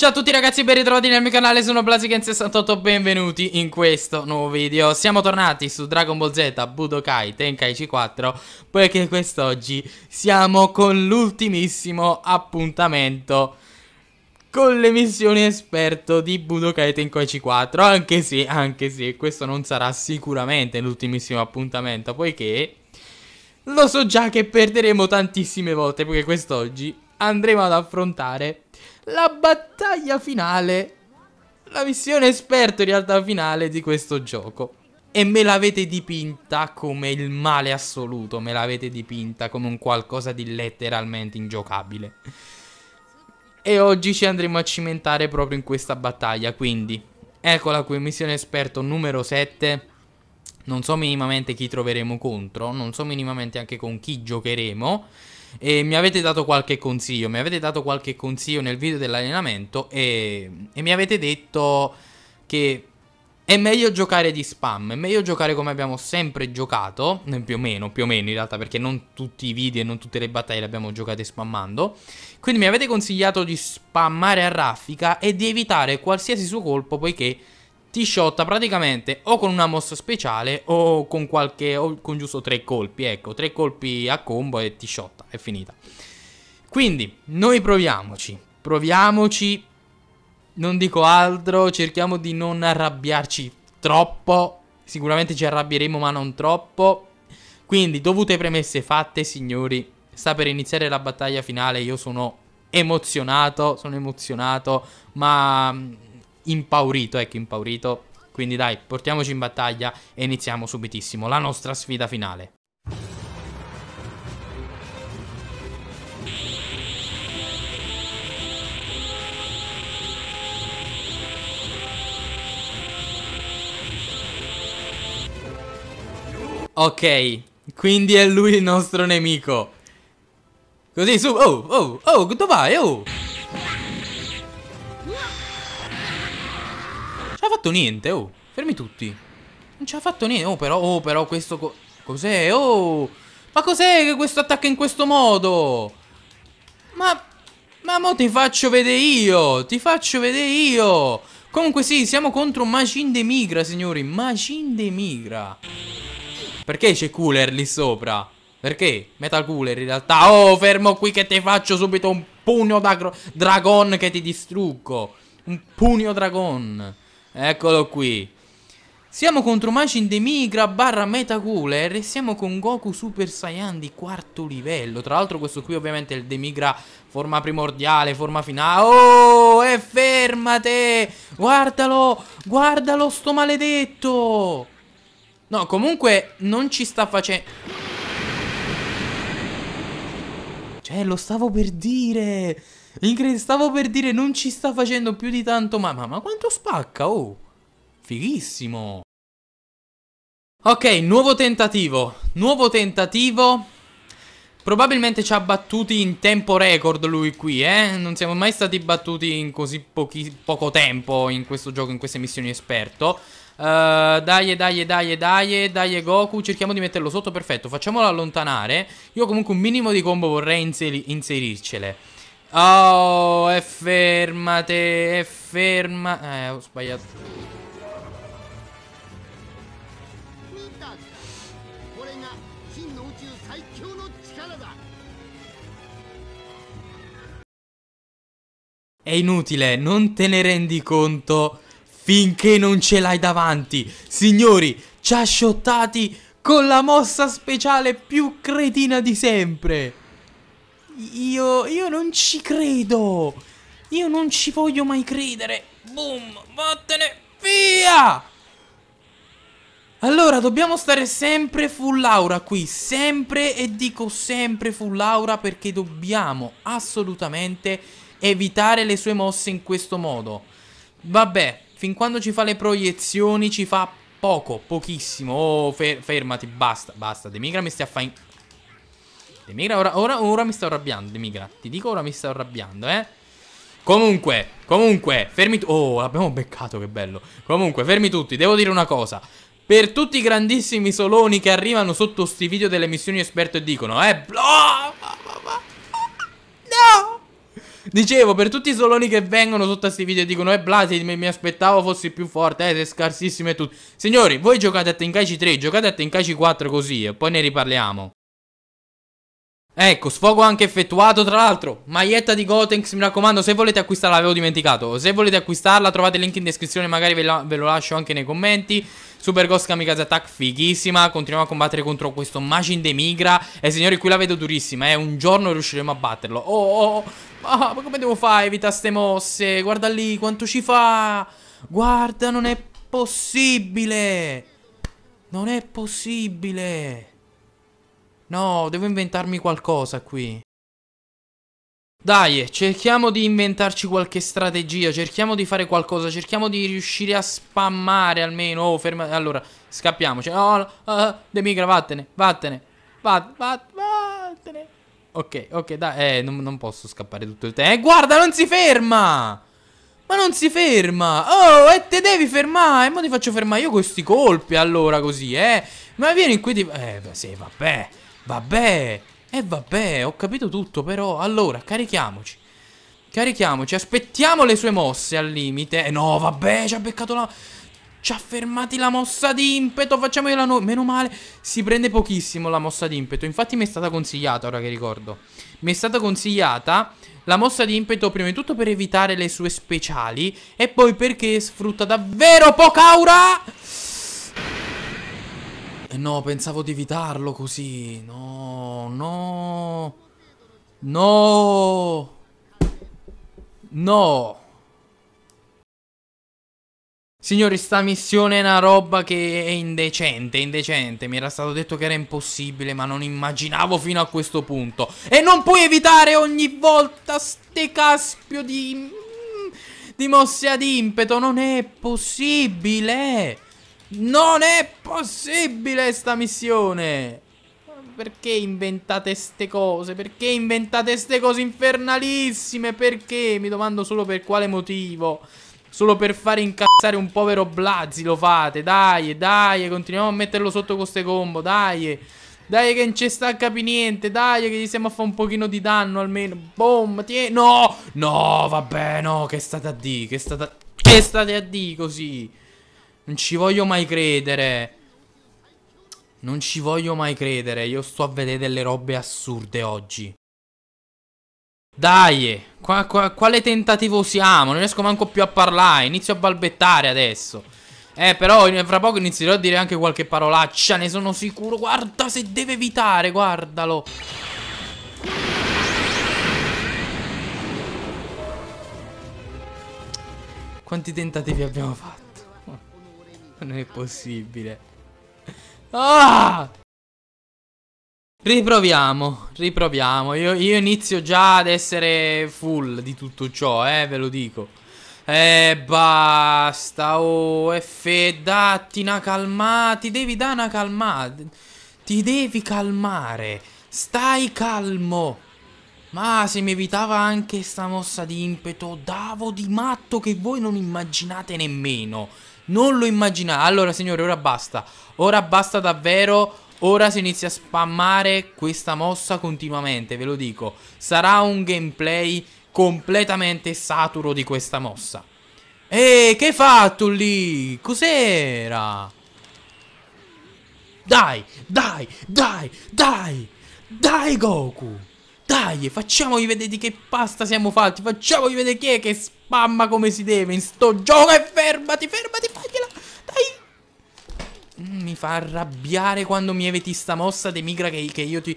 Ciao a tutti ragazzi e ben ritrovati nel mio canale, sono Blaziken68, benvenuti in questo nuovo video Siamo tornati su Dragon Ball Z Budokai Tenkaichi 4 Poiché quest'oggi siamo con l'ultimissimo appuntamento Con le missioni esperto di Budokai Tenkaichi 4 Anche se, anche se, questo non sarà sicuramente l'ultimissimo appuntamento Poiché lo so già che perderemo tantissime volte Poiché quest'oggi andremo ad affrontare la battaglia finale, la missione esperto in realtà finale di questo gioco. E me l'avete dipinta come il male assoluto, me l'avete dipinta come un qualcosa di letteralmente ingiocabile. E oggi ci andremo a cimentare proprio in questa battaglia, quindi eccola qui, missione esperto numero 7. Non so minimamente chi troveremo contro, non so minimamente anche con chi giocheremo. E mi avete dato qualche consiglio, mi avete dato qualche consiglio nel video dell'allenamento e, e mi avete detto che è meglio giocare di spam, è meglio giocare come abbiamo sempre giocato, eh, più o meno, più o meno in realtà, perché non tutti i video e non tutte le battaglie le abbiamo giocate spammando. Quindi mi avete consigliato di spammare a raffica e di evitare qualsiasi suo colpo, poiché ti shotta praticamente o con una mossa speciale o con qualche o con giusto tre colpi, ecco, tre colpi a combo e ti shotta, è finita. Quindi, noi proviamoci, proviamoci, non dico altro, cerchiamo di non arrabbiarci troppo, sicuramente ci arrabbieremo ma non troppo. Quindi, dovute premesse fatte, signori, sta per iniziare la battaglia finale, io sono emozionato, sono emozionato, ma impaurito, ecco impaurito. Quindi dai, portiamoci in battaglia e iniziamo subitissimo la nostra sfida finale. Ok, quindi è lui il nostro nemico. Così su... Oh, oh, oh, dove vai? Oh! ha fatto niente, oh. Fermi tutti. Non ci ha fatto niente. Oh, però, oh, però questo... Co cos'è? Oh! Ma cos'è che questo attacca in questo modo? Ma... Ma mo ti faccio vedere io! Ti faccio vedere io! Comunque sì, siamo contro Machine de Migra, signori. Machine de Migra. Perché c'è Cooler lì sopra? Perché? Metal Cooler in realtà. Oh, fermo qui che ti faccio subito un pugno da dragon che ti distruggo. Un pugno dragon. Eccolo qui. Siamo contro Machin Demigra barra Metacooler e siamo con Goku Super Saiyan di quarto livello. Tra l'altro questo qui ovviamente è il Demigra forma primordiale, forma finale. Oh, e eh, fermate! Guardalo, guardalo sto maledetto! No, comunque non ci sta facendo... Cioè, lo stavo per dire! Incredibile, stavo per dire non ci sta facendo più di tanto ma, ma, ma quanto spacca, oh! Fighissimo! Ok, nuovo tentativo, nuovo tentativo. Probabilmente ci ha battuti in tempo record lui qui, eh? Non siamo mai stati battuti in così pochi, poco tempo in questo gioco, in queste missioni esperto. Uh, dai, dai, dai, dai, dai Goku, cerchiamo di metterlo sotto, perfetto, facciamolo allontanare. Io comunque un minimo di combo vorrei inserircele. Oh, e fermate, e ferma... Eh, ho sbagliato. È inutile, non te ne rendi conto finché non ce l'hai davanti. Signori, ci ha shottati con la mossa speciale più cretina di sempre. Io, io non ci credo. Io non ci voglio mai credere. Boom, vattene via. Allora, dobbiamo stare sempre full aura qui, sempre e dico sempre full aura perché dobbiamo assolutamente evitare le sue mosse in questo modo. Vabbè, fin quando ci fa le proiezioni ci fa poco, pochissimo. Oh, fer fermati, basta, basta, Demigra mi stia a fare... L'emigra ora, ora, ora mi sto arrabbiando, l'emigra. Ti dico ora mi sto arrabbiando, eh. Comunque, comunque, fermi tutti. Oh, l'abbiamo beccato, che bello. Comunque, fermi tutti, devo dire una cosa. Per tutti i grandissimi soloni che arrivano sotto sti video delle missioni esperto e dicono, eh, oh, no! Dicevo, per tutti i soloni che vengono sotto questi video e dicono, eh, Blasi, mi, mi, aspettavo fossi più forte, eh, sei scarsissimo e tutto. Signori, voi giocate a Tenkaichi 3, giocate a Tenkaichi 4 così e poi ne riparliamo. Ecco, sfogo anche effettuato, tra l'altro, maglietta di Gotenks, mi raccomando, se volete acquistarla, l'avevo dimenticato, se volete acquistarla trovate il link in descrizione, magari ve, la, ve lo lascio anche nei commenti. Super Ghost Kamikaze Attack fighissima, continuiamo a combattere contro questo Magin de Migra e eh, signori qui la vedo durissima, eh, un giorno riusciremo a batterlo. Oh, oh, oh. Ah, ma come devo fare? Evita ste mosse, guarda lì quanto ci fa, guarda non è possibile, non è possibile. No, devo inventarmi qualcosa qui. Dai, cerchiamo di inventarci qualche strategia, cerchiamo di fare qualcosa, cerchiamo di riuscire a spammare almeno. Oh, ferma. Allora, scappiamoci. oh, uh, Demigra, vattene, vattene. Vattene, vattene. Ok, ok, dai. Eh, non, non posso scappare tutto il tempo. Eh, guarda, non si ferma! Ma non si ferma! Oh, e eh, te devi fermare! Ma ti faccio fermare io questi colpi, allora, così, eh! Ma vieni qui ti... Eh, beh, sì, vabbè... Vabbè, e eh vabbè, ho capito tutto però. Allora, carichiamoci. Carichiamoci, aspettiamo le sue mosse al limite. Eh no, vabbè, ci ha beccato la... Ci ha fermati la mossa d'impeto, facciamo la noi. Meno male, si prende pochissimo la mossa d'impeto. Infatti mi è stata consigliata, ora che ricordo. Mi è stata consigliata la mossa d'impeto prima di tutto per evitare le sue speciali e poi perché sfrutta davvero poca aura. Eh no, pensavo di evitarlo così. No, no. No. No. Signori, sta missione è una roba che è indecente, indecente. Mi era stato detto che era impossibile, ma non immaginavo fino a questo punto. E non puoi evitare ogni volta ste caspio di... di mosse ad impeto. Non è possibile. Non è possibile sta missione! Perché inventate ste cose? Perché inventate ste cose infernalissime? Perché? Mi domando solo per quale motivo. Solo per fare incazzare un povero Blazzi lo fate. Dai, dai, continuiamo a metterlo sotto con ste combo, dai. Dai che non ci sta a capire niente, dai che gli stiamo a fare un pochino di danno almeno. Boom, tieni. No, no, vabbè, no, che è stata a D, che è stata... Che è stata a D così? Non ci voglio mai credere. Non ci voglio mai credere. Io sto a vedere delle robe assurde oggi. Dai, qua, qua, quale tentativo siamo? Non riesco manco più a parlare. Inizio a balbettare adesso. Eh, però fra poco inizierò a dire anche qualche parolaccia. Ne sono sicuro. Guarda se deve evitare, guardalo. Quanti tentativi abbiamo fatto? Non è possibile. Ah! Riproviamo, riproviamo. Io, io, inizio già ad essere full di tutto ciò, eh, ve lo dico. Eh, basta, oh, F, datti una calmata, ti devi dare una calmata. Ti devi calmare, stai calmo. Ma se mi evitava anche sta mossa di impeto, davo di matto che voi non immaginate nemmeno. Non lo immaginavo. Allora, signore, ora basta. Ora basta davvero. Ora si inizia a spammare questa mossa continuamente, ve lo dico. Sarà un gameplay completamente saturo di questa mossa. Ehi, che hai fatto lì? Cos'era? Dai, dai, dai, dai, dai Goku! Dai, facciamogli vedere di che pasta siamo fatti. Facciamogli vedere chi è che spamma come si deve in sto gioco. E fermati, fermati, fagliela. Dai. Mm, mi fa arrabbiare quando mi eviti sta mossa demigra che, che io ti...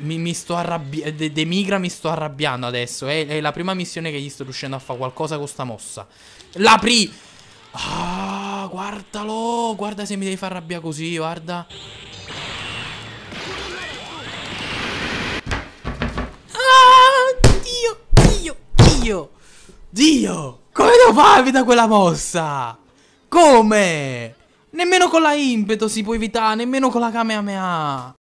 Mi, mi sto arrabbiando... De, demigra mi sto arrabbiando adesso. È, eh. è, la prima missione che gli sto riuscendo a fare qualcosa con sta mossa. L'apri! Ah, guardalo! Guarda se mi devi far arrabbiare così, guarda. Dio! Come devo far da quella mossa? Come? Nemmeno con la impeto si può evitare, nemmeno con la Kamehameha.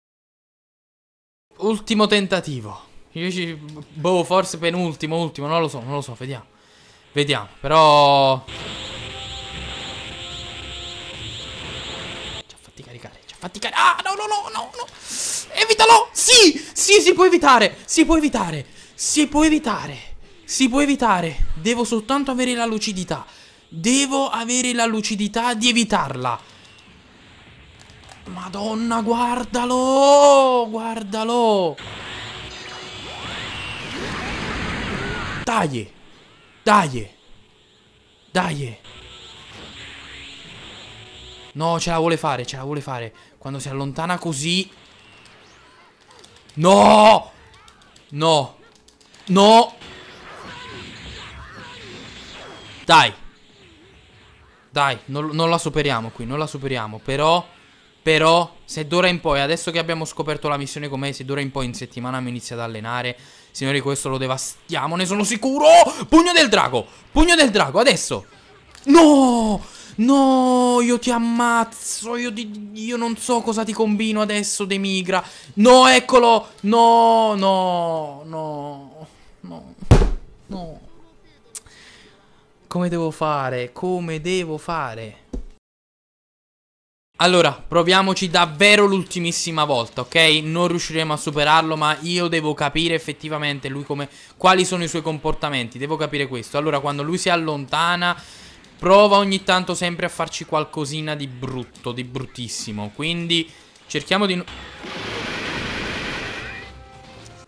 Ultimo tentativo. Io ci... Boh, forse penultimo, ultimo, non lo so, non lo so, vediamo. Vediamo, però... Ci ha fatti caricare, ci ha fatti caricare... Ah, no, no, no, no, no! Evitalo! Sì! Sì, si può evitare, si può evitare, si può evitare. Si può evitare. Devo soltanto avere la lucidità. Devo avere la lucidità di evitarla. Madonna, guardalo! Guardalo! Dai! Dai! Dai! No, ce la vuole fare, ce la vuole fare. Quando si allontana così... No! No! No! Dai. Dai, non, non la superiamo qui, non la superiamo. Però... Però se d'ora in poi, adesso che abbiamo scoperto la missione com'è, se d'ora in poi in settimana mi inizia ad allenare, signori questo lo devastiamo, ne sono sicuro! Pugno del drago, pugno del drago, adesso! No! No, io ti ammazzo, io, ti, io non so cosa ti combino adesso, Demigra. No, eccolo! No, no, no, no, no. Come devo fare? Come devo fare? Allora, proviamoci davvero l'ultimissima volta, ok? Non riusciremo a superarlo, ma io devo capire effettivamente lui come... Quali sono i suoi comportamenti, devo capire questo. Allora, quando lui si allontana, prova ogni tanto sempre a farci qualcosina di brutto, di bruttissimo. Quindi, cerchiamo di...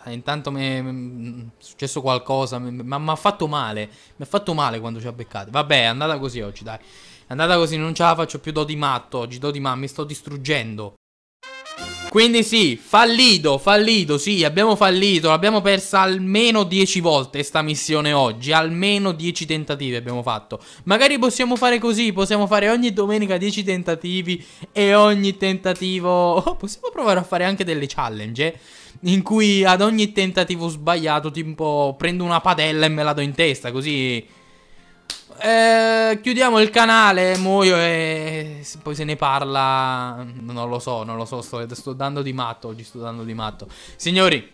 Eh, intanto mi è successo qualcosa, mi ha fatto male, mi ha fatto male quando ci ha beccato. Vabbè, è andata così oggi, dai. È andata così, non ce la faccio più, do di matto oggi, do di mamma, mi sto distruggendo. Quindi sì, fallito, fallito, sì, abbiamo fallito, l'abbiamo persa almeno 10 volte sta missione oggi, almeno 10 tentativi abbiamo fatto. Magari possiamo fare così, possiamo fare ogni domenica 10 tentativi e ogni tentativo... Oh, possiamo provare a fare anche delle challenge, eh? in cui ad ogni tentativo sbagliato, tipo prendo una padella e me la do in testa, così... Eh, chiudiamo il canale, muoio e poi se ne parla... Non lo so, non lo so, sto, sto dando di matto, oggi sto dando di matto. Signori,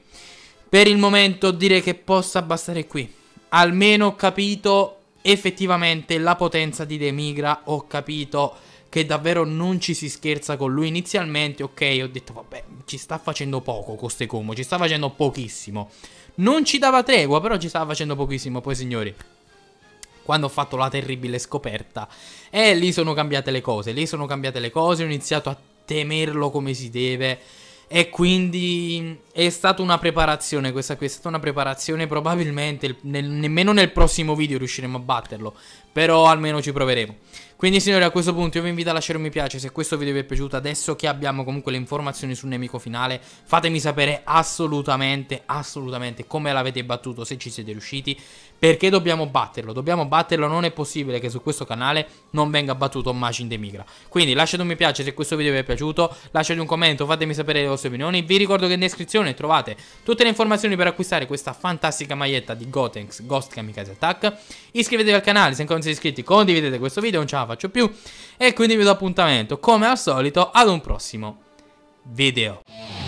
per il momento direi che possa bastare qui. Almeno ho capito effettivamente la potenza di Demigra, ho capito che davvero non ci si scherza con lui. Inizialmente, ok, ho detto, vabbè, ci sta facendo poco con queste combo, ci sta facendo pochissimo. Non ci dava tregua, però ci stava facendo pochissimo. Poi, signori, quando ho fatto la terribile scoperta, eh, lì sono cambiate le cose, lì sono cambiate le cose, ho iniziato a temerlo come si deve. E quindi è stata una preparazione questa qui, è stata una preparazione probabilmente nel, nemmeno nel prossimo video riusciremo a batterlo, però almeno ci proveremo. Quindi signori a questo punto io vi invito a lasciare un mi piace se questo video vi è piaciuto adesso che abbiamo comunque le informazioni sul nemico finale fatemi sapere assolutamente assolutamente come l'avete battuto se ci siete riusciti perché dobbiamo batterlo dobbiamo batterlo non è possibile che su questo canale non venga battuto Machine Demigra quindi lasciate un mi piace se questo video vi è piaciuto lasciate un commento fatemi sapere le vostre opinioni vi ricordo che in descrizione trovate tutte le informazioni per acquistare questa fantastica maglietta di Gotenks Ghost Kamikaze Attack iscrivetevi al canale se ancora non siete iscritti condividete questo video ciao faccio più. E quindi vi do appuntamento, come al solito, ad un prossimo video.